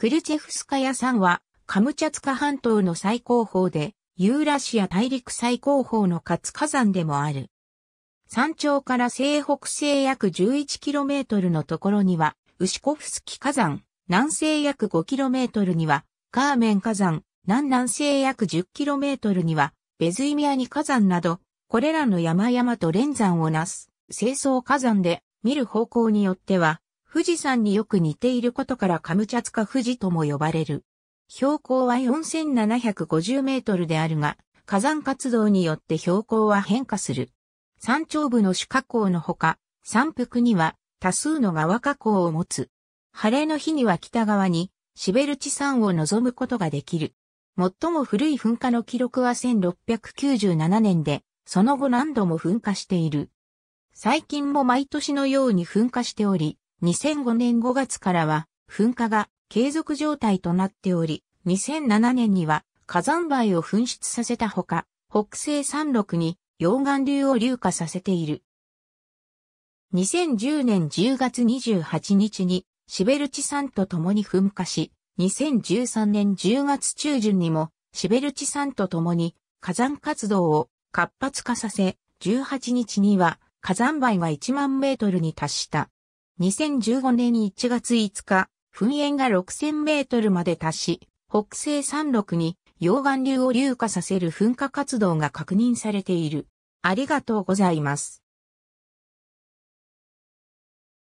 クルチェフスカヤ山は、カムチャツカ半島の最高峰で、ユーラシア大陸最高峰の活火山でもある。山頂から西北西約 11km のところには、ウシコフスキ火山、南西約 5km には、カーメン火山、南南西約 10km には、ベズイミアニ火山など、これらの山々と連山をなす、清掃火山で、見る方向によっては、富士山によく似ていることからカムチャツカ富士とも呼ばれる。標高は4750メートルであるが、火山活動によって標高は変化する。山頂部の主火口のほか、山腹には多数の川火口を持つ。晴れの日には北側にシベルチ山を望むことができる。最も古い噴火の記録は1697年で、その後何度も噴火している。最近も毎年のように噴火しており、2005年5月からは噴火が継続状態となっており、2007年には火山灰を噴出させたほか、北西山麓に溶岩流を流下させている。2010年10月28日にシベルチ山と共に噴火し、2013年10月中旬にもシベルチ山と共に火山活動を活発化させ、18日には火山灰は1万メートルに達した。2015年1月5日、噴煙が6000メートルまで達し、北西山麓に溶岩流を流下させる噴火活動が確認されている。ありがとうございます。